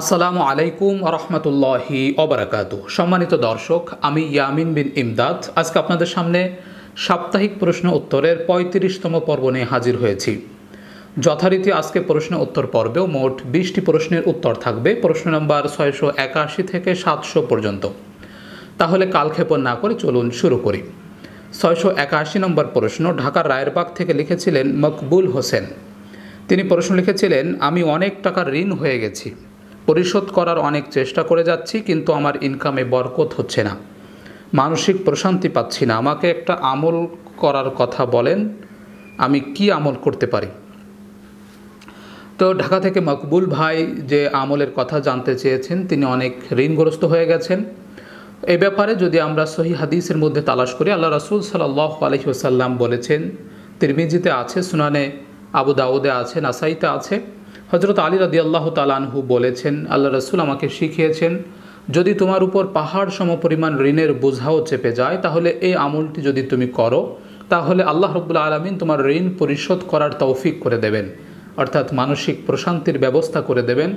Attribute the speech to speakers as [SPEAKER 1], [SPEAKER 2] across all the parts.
[SPEAKER 1] আসসালামু আলাইকুম রহমতুল্লাহি অবরাকাত সম্মানিত দর্শক আমি ইয়ামিন বিন ইমদাদ আজকে আপনাদের সামনে সাপ্তাহিক প্রশ্ন উত্তরের পঁয়ত্রিশতম পর্ব নিয়ে হাজির হয়েছি যথারীতি আজকে প্রশ্ন উত্তর পর্বেও মোট বিশটি প্রশ্নের উত্তর থাকবে প্রশ্ন নম্বর ছয়শো একাশি থেকে সাতশো পর্যন্ত তাহলে কালক্ষেপণ না করে চলুন শুরু করি ছয়শো একাশি নম্বর প্রশ্ন ঢাকার রায়েরবাগ থেকে লিখেছিলেন মকবুল হোসেন তিনি প্রশ্ন লিখেছিলেন আমি অনেক টাকার ঋণ হয়ে গেছি পরিশোধ করার অনেক চেষ্টা করে যাচ্ছি কিন্তু আমার ইনকামে বরকত হচ্ছে না মানসিক প্রশান্তি পাচ্ছি না আমাকে একটা আমল করার কথা বলেন আমি কি আমল করতে পারি তো ঢাকা থেকে মকবুল ভাই যে আমলের কথা জানতে চেয়েছেন তিনি অনেক ঋণগ্রস্ত হয়ে গেছেন এ ব্যাপারে যদি আমরা সহি হাদিসের মধ্যে তালাশ করি আল্লাহ রাসুল সাল্লাহ আলহিউসাল্লাম বলেছেন তিরমিজিতে আছে সুনানে আবু দাউদে আছে নাসাইতে আছে হজরত আলী রাদি আল্লাহ তালানহু বলেছেন আল্লাহ রসুল আমাকে শিখিয়েছেন যদি তোমার উপর পাহাড় সম পরিমাণ ঋণের বোঝাও চেপে যায় তাহলে এই আমলটি যদি তুমি করো তাহলে আল্লাহ রবুল্লা আলমিন তোমার ঋণ পরিশোধ করার তৌফিক করে দেবেন অর্থাৎ মানসিক প্রশান্তির ব্যবস্থা করে দেবেন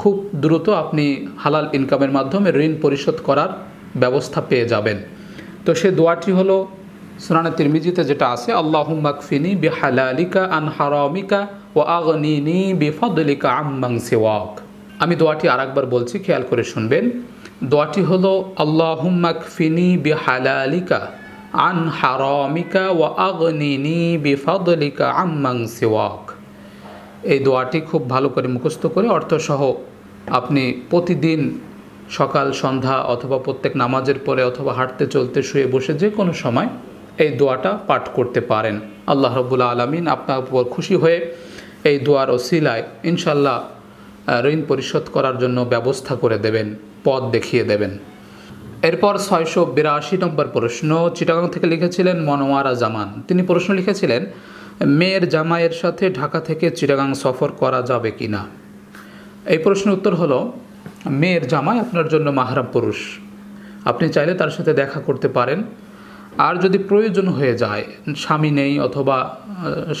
[SPEAKER 1] খুব দ্রুত আপনি হালাল ইনকামের মাধ্যমে ঋণ পরিশোধ করার ব্যবস্থা পেয়ে যাবেন তো সে দোয়াটি হলো সোনানা তিরমিজিতে যেটা আছে আল্লাহ মাকফিনি আলিকা আন হারামিকা ও আগনি নি বেফদলিকা আম্মাং সেওয়াক আমি দোয়াটি আরেকবার বলছি খেয়াল করে শুনবেন দোয়াটি হলো আল্লাহুম্মাকফিনি বেহালালিকা আন হারামিকা ও আগনি বেফদলিকা আম্মাং সেওয়াক এই দোয়াটি খুব ভালো করে মুখস্থ করে অর্থসহ আপনি প্রতিদিন সকাল সন্ধ্যা অথবা প্রত্যেক নামাজের পরে অথবা হাঁটতে চলতে শুয়ে বসে যে কোনো সময় এই দোয়াটা পাঠ করতে পারেন আল্লাহ রবুল্লা আলমিন আপনার উপর খুশি হয়ে এই দোয়ার ওসিলায় ইনশাল্লাহ ঋণ পরিশোধ করার জন্য ব্যবস্থা করে দেবেন পথ দেখিয়ে দেবেন এরপর ছয়শো বিরাশি নম্বর প্রশ্ন চিটাগাং থেকে লিখেছিলেন মনোয়ারা জামান তিনি প্রশ্ন লিখেছিলেন মেয়ের জামাইয়ের সাথে ঢাকা থেকে চিটাগাং সফর করা যাবে কি না এই প্রশ্নের উত্তর হলো মেয়ের জামাই আপনার জন্য মাহারাম পুরুষ আপনি চাইলে তার সাথে দেখা করতে পারেন আর যদি প্রয়োজন হয়ে যায় স্বামী নেই অথবা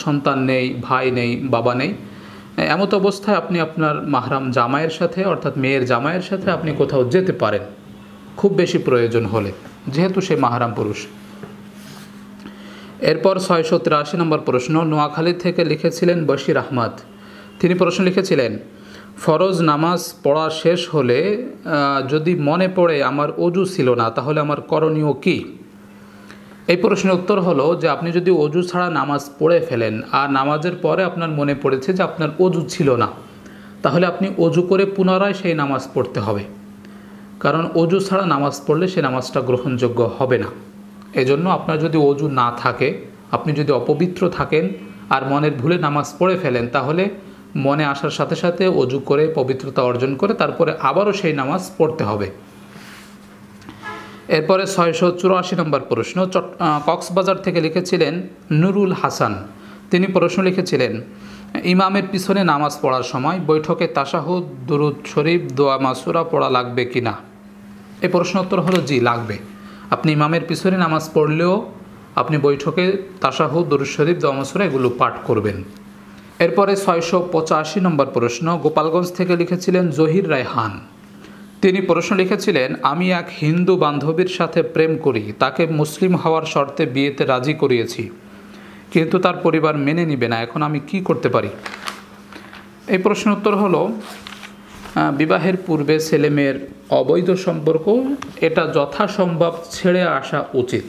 [SPEAKER 1] সন্তান নেই ভাই নেই বাবা নেই এমত অবস্থায় আপনি আপনার মাহরাম জামাইয়ের সাথে অর্থাৎ মেয়ের জামাইয়ের সাথে আপনি কোথাও যেতে পারেন খুব বেশি প্রয়োজন হলে যেহেতু সে মাহারাম পুরুষ এরপর ছয়শো তিরাশি নম্বর প্রশ্ন নোয়াখালী থেকে লিখেছিলেন বশির আহমদ তিনি প্রশ্ন লিখেছিলেন ফরজ নামাজ পড়া শেষ হলে যদি মনে পড়ে আমার অজু ছিল না তাহলে আমার করণীয় কী এই প্রশ্নের উত্তর হলো যে আপনি যদি অজু ছাড়া নামাজ পড়ে ফেলেন আর নামাজের পরে আপনার মনে পড়েছে যে আপনার অজু ছিল না তাহলে আপনি অজু করে পুনরায় সেই নামাজ পড়তে হবে কারণ অজু ছাড়া নামাজ পড়লে সে নামাজটা গ্রহণযোগ্য হবে না এজন্য আপনার যদি অজু না থাকে আপনি যদি অপবিত্র থাকেন আর মনের ভুলে নামাজ পড়ে ফেলেন তাহলে মনে আসার সাথে সাথে অজু করে পবিত্রতা অর্জন করে তারপরে আবারও সেই নামাজ পড়তে হবে এরপরে ছয়শো চুরাশি নম্বর প্রশ্ন চট কক্সবাজার থেকে লিখেছিলেন নুরুল হাসান তিনি প্রশ্ন লিখেছিলেন ইমামের পিছনে নামাজ পড়ার সময় বৈঠকে তাসাহুদ দুরুদ শরীফ দোয়া মাসুরা পড়া লাগবে কি না এ প্রশ্নোত্তর হলো জি লাগবে আপনি ইমামের পিছনে নামাজ পড়লেও আপনি বৈঠকে তাসাহুদ দুরুদ শরীফ দোয়া মাসুরা এগুলো পাঠ করবেন এরপরে ছয়শো পঁচাশি নম্বর প্রশ্ন গোপালগঞ্জ থেকে লিখেছিলেন জহির রায়হান তিনি প্রশ্ন লিখেছিলেন আমি এক হিন্দু বান্ধবীর সাথে প্রেম করি তাকে মুসলিম হওয়ার শর্তে বিয়েতে রাজি করিয়েছি কিন্তু তার পরিবার মেনে নিবে না এখন আমি কি করতে পারি এই প্রশ্নের উত্তর হলো বিবাহের পূর্বে ছেলেমেয়ের অবৈধ সম্পর্ক এটা যথাসম্ভব ছেড়ে আসা উচিত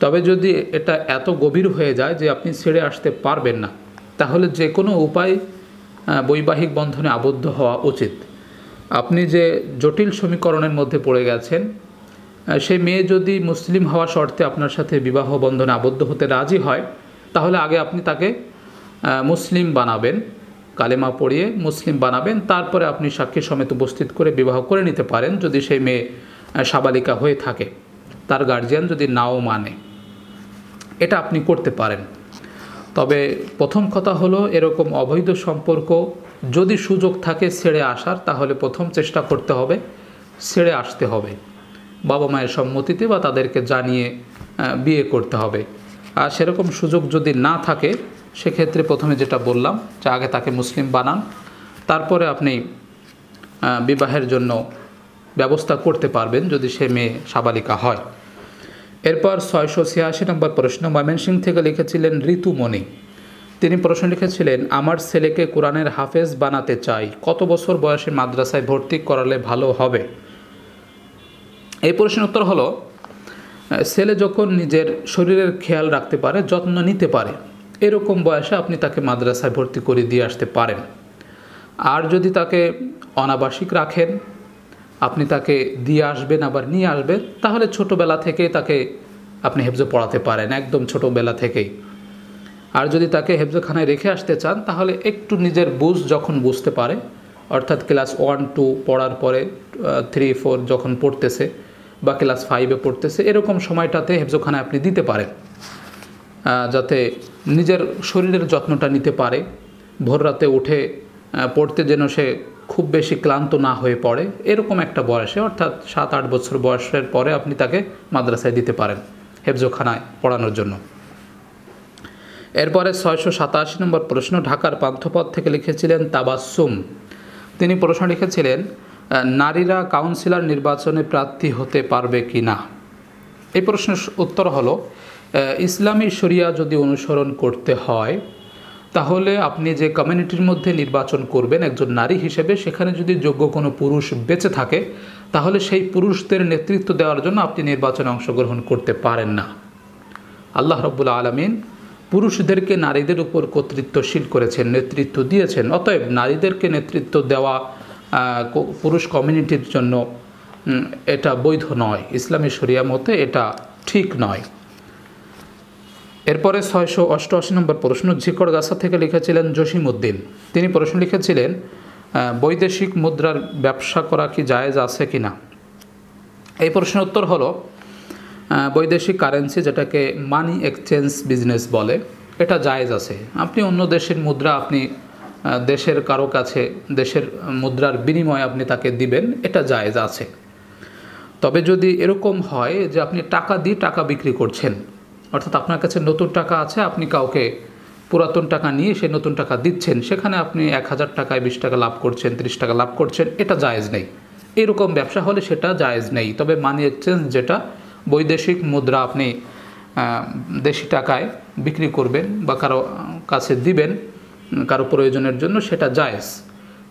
[SPEAKER 1] তবে যদি এটা এত গভীর হয়ে যায় যে আপনি ছেড়ে আসতে পারবেন না তাহলে যে কোনো উপায় বৈবাহিক বন্ধনে আবদ্ধ হওয়া উচিত আপনি যে জটিল সমীকরণের মধ্যে পড়ে গেছেন সেই মেয়ে যদি মুসলিম হওয়া শর্তে আপনার সাথে বিবাহ বন্ধনে আবদ্ধ হতে রাজি হয় তাহলে আগে আপনি তাকে মুসলিম বানাবেন কালেমা পড়িয়ে মুসলিম বানাবেন তারপরে আপনি সাক্ষী সমেত উপস্থিত করে বিবাহ করে নিতে পারেন যদি সেই মেয়ে সাবালিকা হয়ে থাকে তার গার্জিয়ান যদি নাও মানে এটা আপনি করতে পারেন তবে প্রথম কথা হলো এরকম অবৈধ সম্পর্ক যদি সুযোগ থাকে ছেড়ে আসার তাহলে প্রথম চেষ্টা করতে হবে ছেড়ে আসতে হবে বাবা মায়ের সম্মতিতে বা তাদেরকে জানিয়ে বিয়ে করতে হবে আর সেরকম সুযোগ যদি না থাকে সেক্ষেত্রে প্রথমে যেটা বললাম যে আগে তাকে মুসলিম বানান তারপরে আপনি বিবাহের জন্য ব্যবস্থা করতে পারবেন যদি সে মেয়ে সাবালিকা হয় এরপর ছয়শো ছিয়াশি নম্বর প্রশ্ন ময়মনসিং থেকে লিখেছিলেন ঋতুমণি তিনি প্রশ্ন লিখেছিলেন আমার ছেলেকে কোরআনের হাফেজ বানাতে চাই কত বছর বয়সে মাদ্রাসায় ভর্তি করালে ভালো হবে এই প্রশ্নের উত্তর হলো ছেলে যখন নিজের শরীরের খেয়াল রাখতে পারে যত্ন নিতে পারে এরকম বয়সে আপনি তাকে মাদ্রাসায় ভর্তি করে দিয়ে আসতে পারেন আর যদি তাকে অনাবাসিক রাখেন আপনি তাকে দিয়ে আসবেন আবার নিয়ে আসবেন তাহলে ছোটোবেলা থেকেই তাকে আপনি হেফজো পড়াতে পারেন একদম ছোটোবেলা থেকেই আর যদি তাকে হেফজেখানায় রেখে আসতে চান তাহলে একটু নিজের বুঝ যখন বুঝতে পারে অর্থাৎ ক্লাস ওয়ান টু পড়ার পরে থ্রি ফোর যখন পড়তেছে বা ক্লাস ফাইভে পড়তেছে এরকম সময়টাতে হেফজোখানায় আপনি দিতে পারেন যাতে নিজের শরীরের যত্নটা নিতে পারে ভোর রাতে উঠে পড়তে যেন সে খুব বেশি ক্লান্ত না হয়ে পড়ে এরকম একটা বয়সে অর্থাৎ সাত আট বছর বয়সের পরে আপনি তাকে মাদ্রাসায় দিতে পারেন হেফজোখানায় পড়ানোর জন্য এরপরে ছয়শো সাতাশি নম্বর প্রশ্ন ঢাকার পান্থপথ থেকে লিখেছিলেন তাবাসুম তিনি প্রশ্ন লিখেছিলেন নারীরা কাউন্সিলর নির্বাচনে প্রার্থী হতে পারবে কি না এই প্রশ্নের উত্তর হল ইসলামী শরিয়া যদি অনুসরণ করতে হয় তাহলে আপনি যে কমিউনিটির মধ্যে নির্বাচন করবেন একজন নারী হিসেবে সেখানে যদি যোগ্য কোনো পুরুষ বেঁচে থাকে তাহলে সেই পুরুষদের নেতৃত্ব দেওয়ার জন্য আপনি নির্বাচনে অংশগ্রহণ করতে পারেন না আল্লাহ রব্বুল আলমিন পুরুষদেরকে নারীদের উপর কর্তৃত্বশীল করেছেন নেতৃত্ব দিয়েছেন অতএব নারীদেরকে নেতৃত্ব দেওয়া পুরুষ কমিউনিটির জন্য এটা বৈধ নয় ইসলামী শরিয়া মতে এটা ঠিক নয় এরপরে ছয়শো অষ্টআশি নম্বর প্রশ্ন ঝিকড় গাছা থেকে লিখেছিলেন জসিম উদ্দিন তিনি প্রশ্ন লিখেছিলেন বৈদেশিক মুদ্রার ব্যবসা করা কি জায়েজ আছে কি না এই প্রশ্নের উত্তর হলো বৈদেশিক কারেন্সি যেটাকে মানি এক্সচেঞ্জ বিজনেস বলে এটা জায়েজ আছে আপনি অন্য দেশের মুদ্রা আপনি দেশের কারো কাছে দেশের মুদ্রার বিনিময়ে আপনি তাকে দিবেন এটা জায়েজ আছে তবে যদি এরকম হয় যে আপনি টাকা দিয়ে টাকা বিক্রি করছেন অর্থাৎ আপনার কাছে নতুন টাকা আছে আপনি কাউকে পুরাতন টাকা নিয়ে সে নতুন টাকা দিচ্ছেন সেখানে আপনি এক হাজার টাকায় বিশ টাকা লাভ করছেন তিরিশ টাকা লাভ করছেন এটা জায়েজ নেই এরকম ব্যবসা হলে সেটা জায়েজ নেই তবে মানি এক্সচেঞ্জ যেটা বৈদেশিক মুদ্রা আপনি দেশি টাকায় বিক্রি করবেন বা কারো কাছে দিবেন কারো প্রয়োজনের জন্য সেটা জায়েজ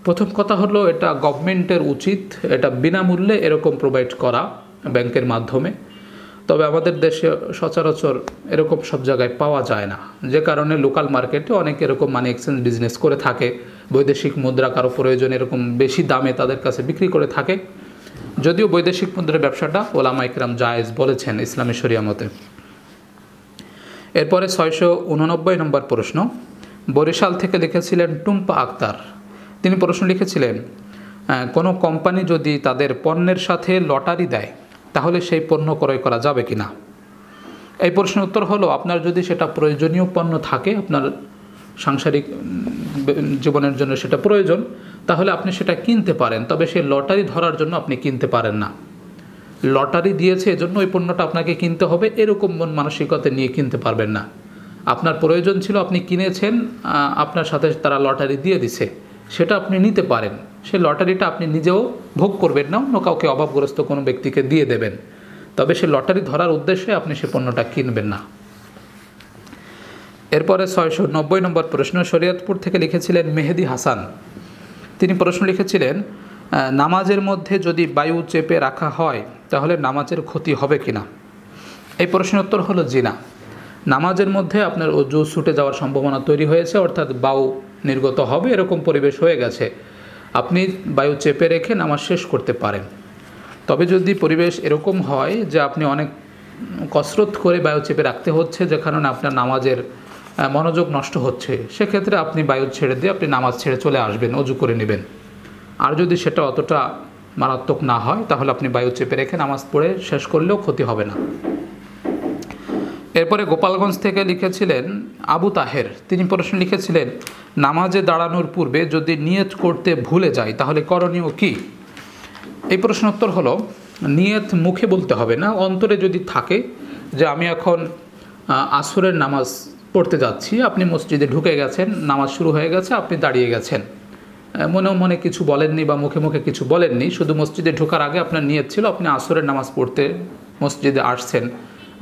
[SPEAKER 1] প্রথম কথা হলো এটা গভর্নমেন্টের উচিত এটা বিনামূল্যে এরকম প্রোভাইড করা ব্যাংকের মাধ্যমে তবে আমাদের দেশে সচরাচর এরকম সব জায়গায় পাওয়া যায় না যে কারণে লোকাল মার্কেটে অনেক এরকম মানি এক্সচেঞ্জ বিজনেস করে থাকে বৈদেশিক মুদ্রা কারো প্রয়োজন এরকম বেশি দামে তাদের কাছে বিক্রি করে থাকে যদিও বৈদেশিক মুদ্রার ব্যবসাটা ওলামা ইকরাম জায়েজ বলেছেন ইসলামী শরিয়া মতে এরপরে ছয়শো উননব্বই নম্বর প্রশ্ন বরিশাল থেকে লিখেছিলেন টুম্পা আক্তার তিনি প্রশ্ন লিখেছিলেন কোনো কোম্পানি যদি তাদের পণ্যের সাথে লটারি দেয় তাহলে সেই পণ্য ক্রয় করা যাবে কি না এই প্রশ্নের উত্তর হলো আপনার যদি সেটা প্রয়োজনীয় পণ্য থাকে আপনার সাংসারিক জীবনের জন্য সেটা প্রয়োজন তাহলে আপনি সেটা কিনতে পারেন তবে সেই লটারি ধরার জন্য আপনি কিনতে পারেন না লটারি দিয়েছে এজন্য ওই পণ্যটা আপনাকে কিনতে হবে এরকম মন মানসিকতা নিয়ে কিনতে পারবেন না আপনার প্রয়োজন ছিল আপনি কিনেছেন আপনার সাথে তারা লটারি দিয়ে দিছে সেটা আপনি নিতে পারেন সেই লটারিটা আপনি নিজেও ভোগ করবেন না অন্য কাউকে অভাবগ্রস্ত কোনো ব্যক্তিকে দিয়ে দেবেন তবে সে লটারি ধরার উদ্দেশ্যে আপনি সে পণ্যটা কিনবেন না এরপরে ছয়শো নব্বই নম্বর প্রশ্ন শরীয়তপুর থেকে লিখেছিলেন মেহেদি হাসান তিনি প্রশ্ন লিখেছিলেন নামাজের মধ্যে যদি বায়ু চেপে রাখা হয় তাহলে নামাজের ক্ষতি হবে কি না এই প্রশ্নের উত্তর হলো জিনা নামাজের মধ্যে আপনার অজু ছুটে যাওয়ার সম্ভাবনা তৈরি হয়েছে অর্থাৎ বায়ু নির্গত হবে এরকম পরিবেশ হয়ে গেছে আপনি বায়ু চেপে রেখে নামাজ শেষ করতে পারেন তবে যদি পরিবেশ এরকম হয় যে আপনি অনেক কসরত করে বায়ু চেপে রাখতে হচ্ছে যে কারণে আপনার নামাজের মনোযোগ নষ্ট হচ্ছে সেক্ষেত্রে আপনি বায়ু ছেড়ে দিয়ে আপনি নামাজ ছেড়ে চলে আসবেন অজু করে নেবেন আর যদি সেটা অতটা মারাত্মক না হয় তাহলে আপনি বায়ু চেপে রেখে নামাজ পড়ে শেষ করলেও ক্ষতি হবে না এরপরে গোপালগঞ্জ থেকে লিখেছিলেন আবু তাহের তিনি প্রশ্ন লিখেছিলেন নামাজে দাঁড়ানোর পূর্বে যদি নিয়ত করতে ভুলে যায় তাহলে করণীয় কি এই প্রশ্নোত্তর হলো নিয়ত মুখে বলতে হবে না অন্তরে যদি থাকে যে আমি এখন আসরের নামাজ পড়তে যাচ্ছি আপনি মসজিদে ঢুকে গেছেন নামাজ শুরু হয়ে গেছে আপনি দাঁড়িয়ে গেছেন মনে মনে কিছু বলেননি বা মুখে মুখে কিছু বলেননি শুধু মসজিদে ঢোকার আগে আপনার নিয়ত ছিল আপনি আসরের নামাজ পড়তে মসজিদে আসছেন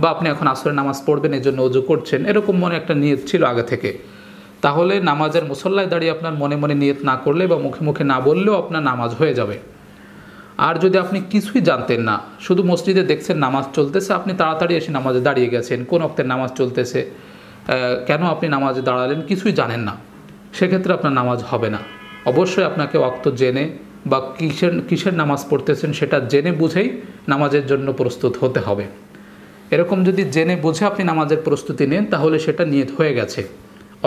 [SPEAKER 1] বা আপনি এখন আসরের নামাজ পড়বেন এই জন্য অজু করছেন এরকম মনে একটা নিয়ত ছিল আগে থেকে তাহলে নামাজের মুসল্লায় দাঁড়িয়ে আপনার মনে মনে নিয়ত না করলে বা মুখে মুখে না বললেও আপনার নামাজ হয়ে যাবে আর যদি আপনি কিছুই জানতেন না শুধু মসজিদে দেখছেন নামাজ চলতেছে আপনি তাড়াতাড়ি এসে নামাজে দাঁড়িয়ে গেছেন কোন অক্তের নামাজ চলতেছে কেন আপনি নামাজে দাঁড়ালেন কিছুই জানেন না সেক্ষেত্রে আপনার নামাজ হবে না অবশ্যই আপনাকে অক্ত জেনে বা কিসের কিসের নামাজ পড়তেছেন সেটা জেনে বুঝেই নামাজের জন্য প্রস্তুত হতে হবে এরকম যদি জেনে বুঝে আপনি নামাজের প্রস্তুতি নেন তাহলে সেটা নিয়ত হয়ে গেছে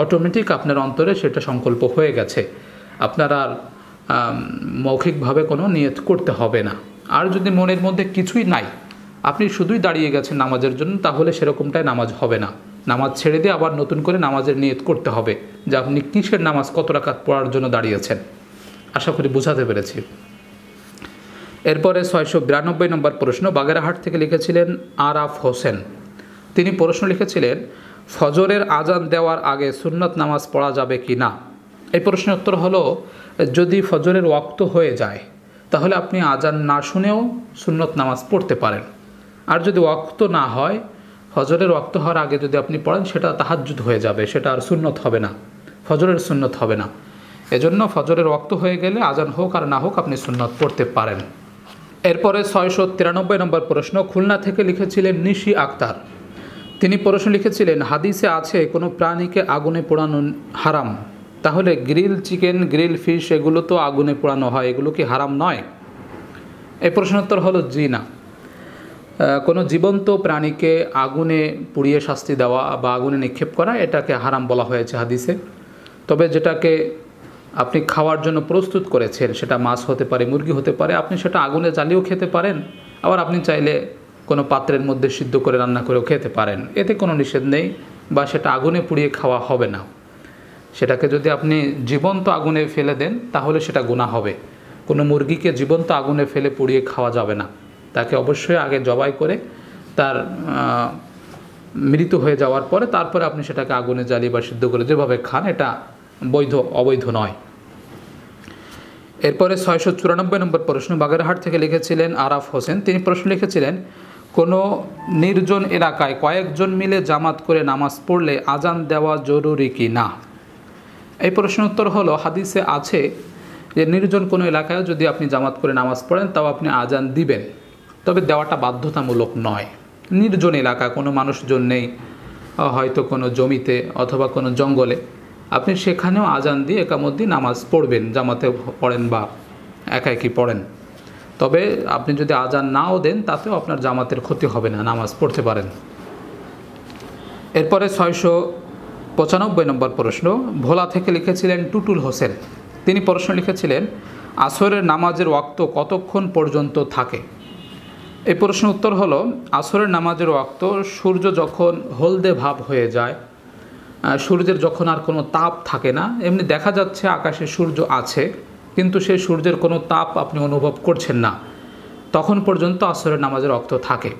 [SPEAKER 1] অটোমেটিক আপনার অন্তরে সেটা সংকল্প হয়ে গেছে আপনার আর মৌখিকভাবে কোনো নিয়ত করতে হবে না আর যদি মনের মধ্যে কিছুই নাই আপনি শুধুই দাঁড়িয়ে গেছেন নামাজের জন্য তাহলে সেরকমটাই নামাজ হবে না নামাজ ছেড়ে দিয়ে আবার নতুন করে নামাজের নিয়ত করতে হবে যে আপনি কিসের নামাজ কত রাকাত পড়ার জন্য দাঁড়িয়েছেন আশা করি বোঝাতে পেরেছি এরপরে ছয়শো বিরানব্বই নম্বর প্রশ্ন বাগেরহাট থেকে লিখেছিলেন আরাফ হোসেন তিনি প্রশ্ন লিখেছিলেন ফজরের আজান দেওয়ার আগে সুন্নত নামাজ পড়া যাবে কি না এই প্রশ্নের উত্তর হলো যদি ফজরের ওয়াক্ত হয়ে যায় তাহলে আপনি আজান না শুনেও সুন্নত নামাজ পড়তে পারেন আর যদি ওয়াক্ত না হয় ফজরের রক্ত হওয়ার আগে যদি আপনি পড়েন সেটা তাহাজুদ হয়ে যাবে সেটা আর সুন্নত হবে না ফজরের সুন্নত হবে না এজন্য ফজরের রক্ত হয়ে গেলে আজান হোক আর না হোক আপনি সুন্নত পড়তে পারেন এরপরে ছয়শো তিরানব্বই নম্বর প্রশ্ন খুলনা থেকে লিখেছিলেন নিশি আক্তার তিনি প্রশ্ন লিখেছিলেন হাদিসে আছে কোনো প্রাণীকে আগুনে পোড়ানো হারাম তাহলে গ্রিল চিকেন গ্রিল ফিশ এগুলো তো আগুনে পোড়ানো হয় এগুলো কি হারাম নয় এই প্রশ্নোত্তর হলো জি না কোনো জীবন্ত প্রাণীকে আগুনে পুড়িয়ে শাস্তি দেওয়া বা আগুনে নিক্ষেপ করা এটাকে হারাম বলা হয়েছে হাদিসে তবে যেটাকে আপনি খাওয়ার জন্য প্রস্তুত করেছেন সেটা মাছ হতে পারে মুরগি হতে পারে আপনি সেটা আগুনে জ্বালিয়েও খেতে পারেন আবার আপনি চাইলে কোনো পাত্রের মধ্যে সিদ্ধ করে রান্না করেও খেতে পারেন এতে কোনো নিষেধ নেই বা সেটা আগুনে পুড়িয়ে খাওয়া হবে না সেটাকে যদি আপনি জীবন্ত আগুনে ফেলে দেন তাহলে সেটা গুণা হবে কোনো মুরগিকে জীবন্ত আগুনে ফেলে পুড়িয়ে খাওয়া যাবে না তাকে অবশ্যই আগে জবাই করে তার মৃত্যু হয়ে যাওয়ার পরে তারপরে আপনি সেটাকে আগুনে জ্বালিয়ে বা সিদ্ধ করে যেভাবে খান এটা বৈধ অবৈধ নয় এরপরে ছয়শো চুরানব্বই নম্বর প্রশ্ন বাগেরহাট থেকে লিখেছিলেন আরাফ হোসেন তিনি প্রশ্ন লিখেছিলেন কোনো নির্জন এলাকায় কয়েকজন মিলে জামাত করে নামাজ পড়লে আজান দেওয়া জরুরি কি না এই প্রশ্ন উত্তর হলো হাদিসে আছে যে নির্জন কোনো এলাকায় যদি আপনি জামাত করে নামাজ পড়েন তাও আপনি আজান দিবেন তবে দেওয়াটা বাধ্যতামূলক নয় নির্জন এলাকা কোনো মানুষজন নেই হয়তো কোনো জমিতে অথবা কোনো জঙ্গলে আপনি সেখানেও আজান দিয়ে একামতি নামাজ পড়বেন জামাতে পড়েন বা একা একই পড়েন তবে আপনি যদি আজান নাও দেন তাতেও আপনার জামাতের ক্ষতি হবে না নামাজ পড়তে পারেন এরপরে ছয়শো পঁচানব্বই নম্বর প্রশ্ন ভোলা থেকে লিখেছিলেন টুটুল হোসেন তিনি প্রশ্ন লিখেছিলেন আসরের নামাজের ওয়াক্ত কতক্ষণ পর্যন্ত থাকে এই প্রশ্ন উত্তর হলো আসরের নামাজের ওয়াক্ত সূর্য যখন হলদে ভাব হয়ে যায় সূর্যের যখন আর কোনো তাপ থাকে না এমনি দেখা যাচ্ছে আকাশে সূর্য আছে কিন্তু সেই সূর্যের কোনো তাপ আপনি অনুভব করছেন না তখন পর্যন্ত আসরের নামাজের অক্ত থাকে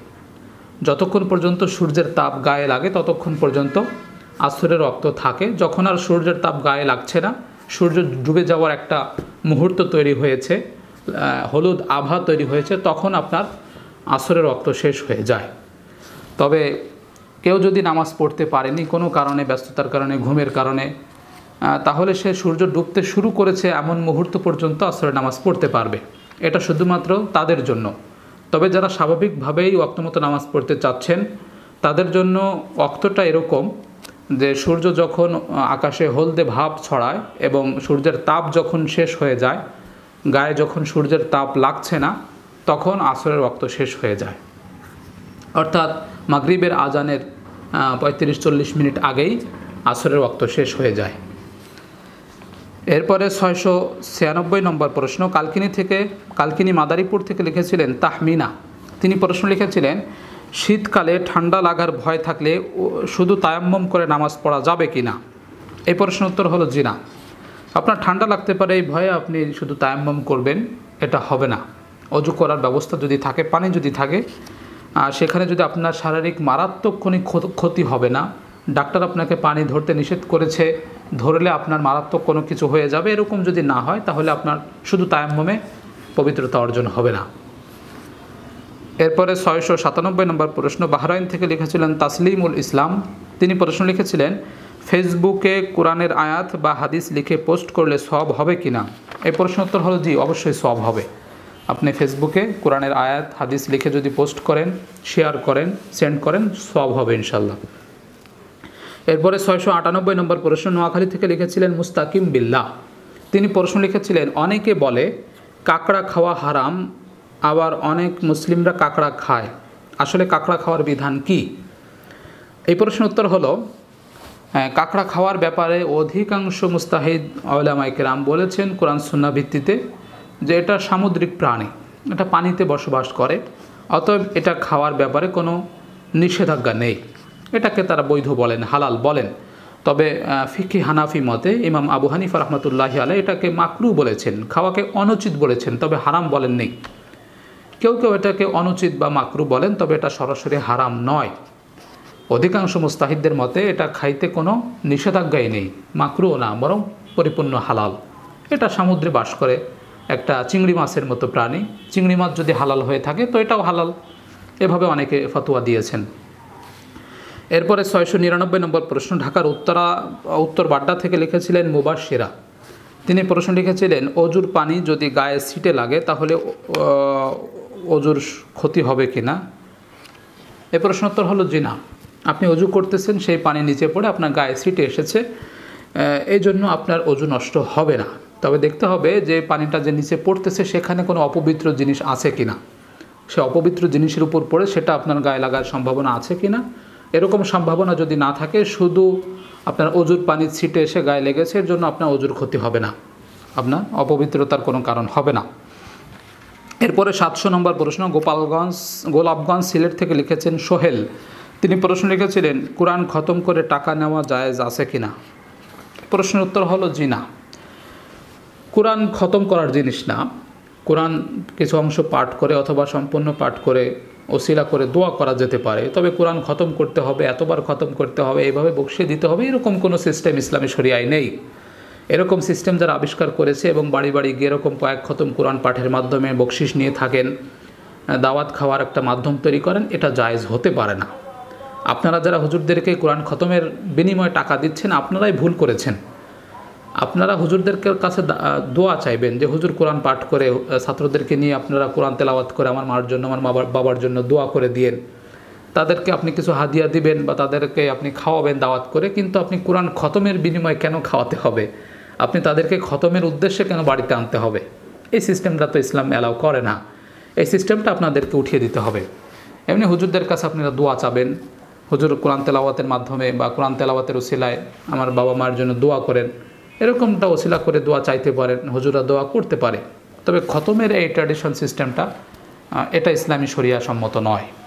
[SPEAKER 1] যতক্ষণ পর্যন্ত সূর্যের তাপ গায়ে লাগে ততক্ষণ পর্যন্ত আসরের অক্ত থাকে যখন আর সূর্যের তাপ গায়ে লাগছে না সূর্য ডুবে যাওয়ার একটা মুহূর্ত তৈরি হয়েছে হলুদ আভা তৈরি হয়েছে তখন আপনার আসরের রক্ত শেষ হয়ে যায় তবে কেউ যদি নামাজ পড়তে পারেনি কোনো কারণে ব্যস্ততার কারণে ঘুমের কারণে তাহলে সে সূর্য ডুবতে শুরু করেছে এমন মুহূর্ত পর্যন্ত আসরের নামাজ পড়তে পারবে এটা শুধুমাত্র তাদের জন্য তবে যারা স্বাভাবিকভাবেই অক্তমতো নামাজ পড়তে চাচ্ছেন তাদের জন্য অক্তটা এরকম যে সূর্য যখন আকাশে হলদে ভাব ছড়ায় এবং সূর্যের তাপ যখন শেষ হয়ে যায় গায়ে যখন সূর্যের তাপ লাগছে না তখন আসরের রক্ত শেষ হয়ে যায় অর্থাৎ মাগরিবের আজানের পঁয়ত্রিশ চল্লিশ মিনিট আগেই আসরের রক্ত শেষ হয়ে যায় এরপরে ছয়শো ছিয়ানব্বই নম্বর প্রশ্ন কালকিনি থেকে কালকিনি মাদারীপুর থেকে লিখেছিলেন তাহমিনা তিনি প্রশ্ন লিখেছিলেন শীতকালে ঠান্ডা লাগার ভয় থাকলে শুধু তায়াম্বম করে নামাজ পড়া যাবে কি না এই প্রশ্ন উত্তর হলো জিনা আপনার ঠান্ডা লাগতে পারে এই ভয়ে আপনি শুধু তায়াম্বম করবেন এটা হবে না অজু করার ব্যবস্থা যদি থাকে পানি যদি থাকে সেখানে যদি আপনার শারীরিক মারাত্মক কোনো ক্ষতি হবে না ডাক্তার আপনাকে পানি ধরতে নিষেধ করেছে ধরলে আপনার মারাত্মক কোনো কিছু হয়ে যাবে এরকম যদি না হয় তাহলে আপনার শুধু তায়াম্মমে পবিত্রতা অর্জন হবে না এরপরে ছয়শো সাতানব্বই নম্বর প্রশ্ন বাহরাইন থেকে লিখেছিলেন তাসলিমুল ইসলাম তিনি প্রশ্ন লিখেছিলেন ফেসবুকে কোরআনের আয়াত বা হাদিস লিখে পোস্ট করলে সব হবে কি না এই প্রশ্ন উত্তর হলো জি অবশ্যই সব হবে আপনি ফেসবুকে কোরআনের আয়াত হাদিস লিখে যদি পোস্ট করেন শেয়ার করেন সেন্ড করেন সব হবে ইনশাল্লাহ এরপরে ছয়শো আটানব্বই নম্বর প্রশ্ন নোয়াখালী থেকে লিখেছিলেন মুস্তাকিম বিল্লা তিনি প্রশ্ন লিখেছিলেন অনেকে বলে কাঁকড়া খাওয়া হারাম আবার অনেক মুসলিমরা কাঁকড়া খায় আসলে কাঁকড়া খাওয়ার বিধান কি এই প্রশ্নের উত্তর হলো হ্যাঁ, কাঁকড়া খাওয়ার ব্যাপারে অধিকাংশ মুস্তাহিদ রাম বলেছেন কোরআন সুন্না ভিত্তিতে যে এটা সামুদ্রিক প্রাণী এটা পানিতে বসবাস করে অতএব এটা খাওয়ার ব্যাপারে কোনো নিষেধাজ্ঞা নেই এটাকে তারা বৈধ বলেন হালাল বলেন তবে ফিকি হানাফি মতে ইমাম আবু হানিফা রহমতুল্লাহ আলাই এটাকে মাকরু বলেছেন খাওয়াকে অনুচিত বলেছেন তবে হারাম বলেন নেই কেউ কেউ এটাকে অনুচিত বা মাকরু বলেন তবে এটা সরাসরি হারাম নয় অধিকাংশ মুস্তাহিদদের মতে এটা খাইতে কোনো নিষেধাজ্ঞাই নেই মাকরুও না বরং পরিপূর্ণ হালাল এটা সমুদ্রে বাস করে একটা চিংড়ি মাছের মতো প্রাণী চিংড়ি মাছ যদি হালাল হয়ে থাকে তো এটাও হালাল এভাবে অনেকে ফতোয়া দিয়েছেন এরপরে ছয়শো নিরানব্বই নম্বর প্রশ্ন ঢাকার উত্তরা উত্তর বাড্ডা থেকে লিখেছিলেন মুবাসিরা তিনি প্রশ্ন লিখেছিলেন অজুর পানি যদি গায়ে ছিটে লাগে তাহলে অজুর ক্ষতি হবে কি না এ প্রশ্নোত্তর হলো জি না আপনি অজু করতেছেন সেই পানি নিচে পড়ে আপনার গায়ে ছিটে এসেছে এই জন্য আপনার অজু নষ্ট হবে না তবে দেখতে হবে যে পানিটা যে নিচে পড়তেছে সেখানে কোনো অপবিত্র জিনিস আছে কি না সে অপবিত্র জিনিসের উপর পড়ে সেটা আপনার গায়ে লাগার সম্ভাবনা আছে কি না এরকম সম্ভাবনা যদি না থাকে শুধু আপনার অজুর পানি ছিটে এসে গায়ে লেগেছে এর জন্য আপনার অজুর ক্ষতি হবে না আপনার অপবিত্রতার কোনো কারণ হবে না এরপরে সাতশো নম্বর প্রশ্ন গোপালগঞ্জ গোলাপগঞ্জ সিলেট থেকে লিখেছেন সোহেল তিনি প্রশ্ন লিখেছিলেন কোরআন খতম করে টাকা নেওয়া জায়েজ আছে না প্রশ্নের উত্তর হলো জিনা কোরআন খতম করার জিনিস না কোরআন কিছু অংশ পাঠ করে অথবা সম্পূর্ণ পাঠ করে ওসিলা করে দোয়া করা যেতে পারে তবে কোরআন খতম করতে হবে এতবার খতম করতে হবে এইভাবে বসিয়ে দিতে হবে এরকম কোনো সিস্টেম ইসলামী শরিয়ায় নেই এরকম সিস্টেম যারা আবিষ্কার করেছে এবং বাড়ি বাড়ি গিয়ে এরকম কয়েক খতম কোরআন পাঠের মাধ্যমে বকশিস নিয়ে থাকেন দাওয়াত খাওয়ার একটা মাধ্যম তৈরি করেন এটা জায়েজ হতে পারে না আপনারা যারা হুজুরদেরকে কোরআন খতমের বিনিময়ে টাকা দিচ্ছেন আপনারাই ভুল করেছেন আপনারা হুজুরদের কাছে দোয়া চাইবেন যে হুজুর কোরআন পাঠ করে ছাত্রদেরকে নিয়ে আপনারা কোরআন তেলাওয়াত করে আমার মার জন্য আমার বাবার জন্য দোয়া করে দিয়েন তাদেরকে আপনি কিছু হাদিয়া দিবেন বা তাদেরকে আপনি খাওয়াবেন দাওয়াত করে কিন্তু আপনি কোরআন খতমের বিনিময়ে কেন খাওয়াতে হবে আপনি তাদেরকে খতমের উদ্দেশ্যে কেন বাড়িতে আনতে হবে এই সিস্টেমটা তো ইসলাম অ্যালাউ করে না এই সিস্টেমটা আপনাদেরকে উঠিয়ে দিতে হবে এমনি হুজুরদের কাছে আপনারা দোয়া চাবেন হুজুর কোরআন তেলাওয়াতের মাধ্যমে বা কোরআন তেলাওয়াতের উসিলায় আমার বাবা মার জন্য দোয়া করেন এরকমটা ওসিলা করে দোয়া চাইতে পারেন হজুরা দোয়া করতে পারে তবে খতমের এই ট্র্যাডিশন সিস্টেমটা এটা ইসলামী শরিয়া সম্মত নয়